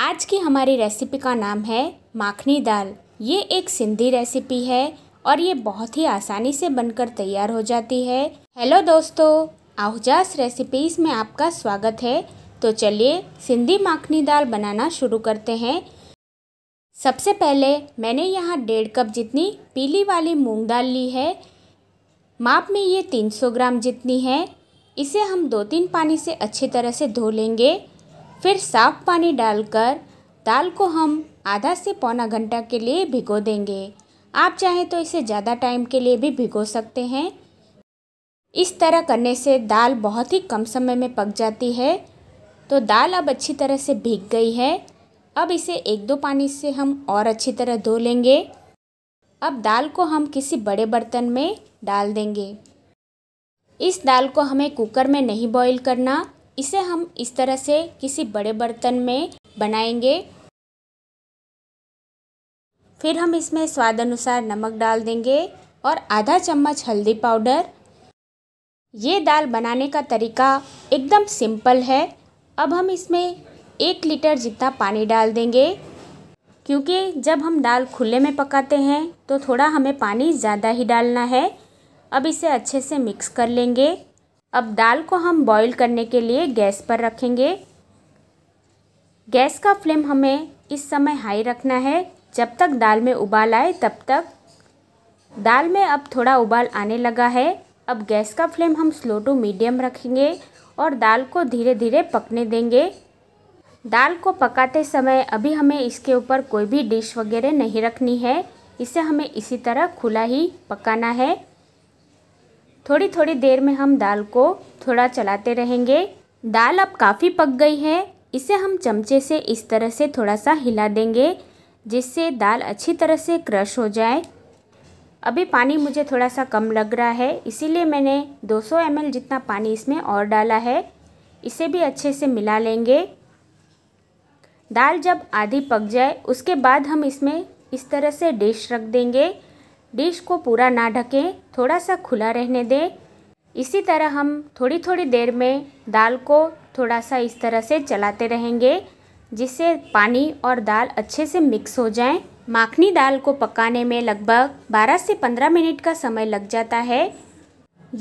आज की हमारी रेसिपी का नाम है माखनी दाल ये एक सिंधी रेसिपी है और ये बहुत ही आसानी से बनकर तैयार हो जाती है हेलो दोस्तों आहूजास रेसिपीज़ में आपका स्वागत है तो चलिए सिंधी माखनी दाल बनाना शुरू करते हैं सबसे पहले मैंने यहाँ डेढ़ कप जितनी पीली वाली मूंग दाल ली है माप में ये तीन सौ ग्राम जितनी है इसे हम दो तीन पानी से अच्छी तरह से धो लेंगे फिर साफ पानी डालकर दाल को हम आधा से पौना घंटा के लिए भिगो देंगे आप चाहें तो इसे ज़्यादा टाइम के लिए भी भिगो सकते हैं इस तरह करने से दाल बहुत ही कम समय में पक जाती है तो दाल अब अच्छी तरह से भीग गई है अब इसे एक दो पानी से हम और अच्छी तरह धो लेंगे अब दाल को हम किसी बड़े बर्तन में डाल देंगे इस दाल को हमें कुकर में नहीं बॉईल करना इसे हम इस तरह से किसी बड़े बर्तन में बनाएंगे फिर हम इसमें स्वाद अनुसार नमक डाल देंगे और आधा चम्मच हल्दी पाउडर ये दाल बनाने का तरीका एकदम सिंपल है अब हम इसमें एक लीटर जितना पानी डाल देंगे क्योंकि जब हम दाल खुले में पकाते हैं तो थोड़ा हमें पानी ज़्यादा ही डालना है अब इसे अच्छे से मिक्स कर लेंगे अब दाल को हम बॉईल करने के लिए गैस पर रखेंगे गैस का फ्लेम हमें इस समय हाई रखना है जब तक दाल में उबाल आए तब तक दाल में अब थोड़ा उबाल आने लगा है अब गैस का फ्लेम हम स्लो टू मीडियम रखेंगे और दाल को धीरे धीरे पकने देंगे दाल को पकाते समय अभी हमें इसके ऊपर कोई भी डिश वगैरह नहीं रखनी है इसे हमें इसी तरह खुला ही पकाना है थोड़ी थोड़ी देर में हम दाल को थोड़ा चलाते रहेंगे दाल अब काफ़ी पक गई है इसे हम चमचे से इस तरह से थोड़ा सा हिला देंगे जिससे दाल अच्छी तरह से क्रश हो जाए अभी पानी मुझे थोड़ा सा कम लग रहा है इसीलिए मैंने 200 सौ जितना पानी इसमें और डाला है इसे भी अच्छे से मिला लेंगे दाल जब आधी पक जाए उसके बाद हम इसमें इस तरह से डिश रख देंगे डिश को पूरा ना ढकें थोड़ा सा खुला रहने दें इसी तरह हम थोड़ी थोड़ी देर में दाल को थोड़ा सा इस तरह से चलाते रहेंगे जिससे पानी और दाल अच्छे से मिक्स हो जाएं। माखनी दाल को पकाने में लगभग 12 से 15 मिनट का समय लग जाता है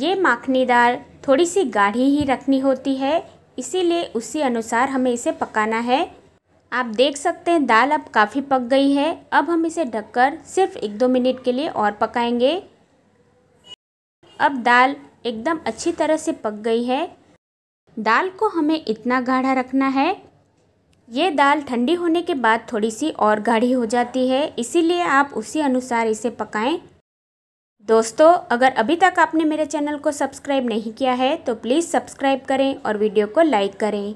ये माखनी दाल थोड़ी सी गाढ़ी ही रखनी होती है इसीलिए उसी अनुसार हमें इसे पकाना है आप देख सकते हैं दाल अब काफ़ी पक गई है अब हम इसे ढककर सिर्फ एक दो मिनट के लिए और पकाएंगे अब दाल एकदम अच्छी तरह से पक गई है दाल को हमें इतना गाढ़ा रखना है ये दाल ठंडी होने के बाद थोड़ी सी और गाढ़ी हो जाती है इसीलिए आप उसी अनुसार इसे पकाएं दोस्तों अगर अभी तक आपने मेरे चैनल को सब्सक्राइब नहीं किया है तो प्लीज़ सब्सक्राइब करें और वीडियो को लाइक करें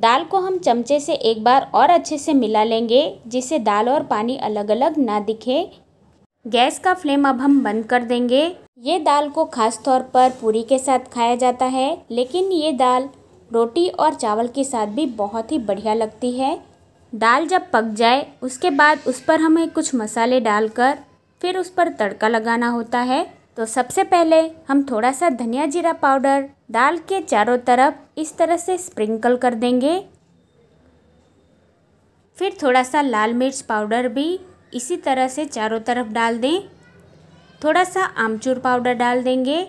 दाल को हम चमचे से एक बार और अच्छे से मिला लेंगे जिससे दाल और पानी अलग अलग ना दिखे गैस का फ्लेम अब हम बंद कर देंगे ये दाल को खास तौर पर पूरी के साथ खाया जाता है लेकिन ये दाल रोटी और चावल के साथ भी बहुत ही बढ़िया लगती है दाल जब पक जाए उसके बाद उस पर हमें कुछ मसाले डालकर फिर उस पर तड़का लगाना होता है तो सबसे पहले हम थोड़ा सा धनिया जीरा पाउडर दाल के चारों तरफ इस तरह से स्प्रिंकल कर देंगे फिर थोड़ा सा लाल मिर्च पाउडर भी इसी तरह से चारों तरफ डाल दें थोड़ा सा आमचूर पाउडर डाल देंगे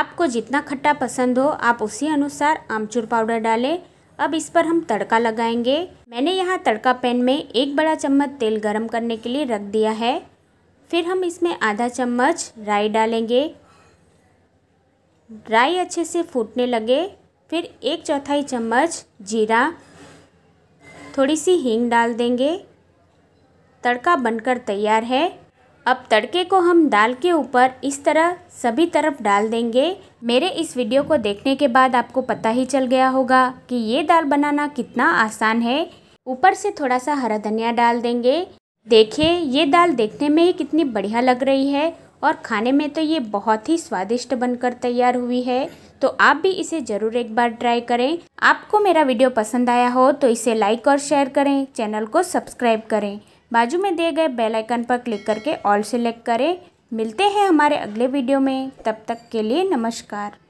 आपको जितना खट्टा पसंद हो आप उसी अनुसार आमचूर पाउडर डालें अब इस पर हम तड़का लगाएंगे मैंने यहाँ तड़का पैन में एक बड़ा चम्मच तेल गरम करने के लिए रख दिया है फिर हम इसमें आधा चम्मच राई डालेंगे राई अच्छे से फूटने लगे फिर एक चौथाई चम्मच जीरा थोड़ी सी हींग डाल देंगे तड़का बनकर तैयार है अब तड़के को हम दाल के ऊपर इस तरह सभी तरफ डाल देंगे मेरे इस वीडियो को देखने के बाद आपको पता ही चल गया होगा कि ये दाल बनाना कितना आसान है ऊपर से थोड़ा सा हरा धनिया डाल देंगे देखिए ये दाल देखने में ही कितनी बढ़िया लग रही है और खाने में तो ये बहुत ही स्वादिष्ट बनकर तैयार हुई है तो आप भी इसे ज़रूर एक बार ट्राई करें आपको मेरा वीडियो पसंद आया हो तो इसे लाइक और शेयर करें चैनल को सब्सक्राइब करें बाजू में दिए गए बेल आइकन पर क्लिक करके ऑल सेलेक्ट करें मिलते हैं हमारे अगले वीडियो में तब तक के लिए नमस्कार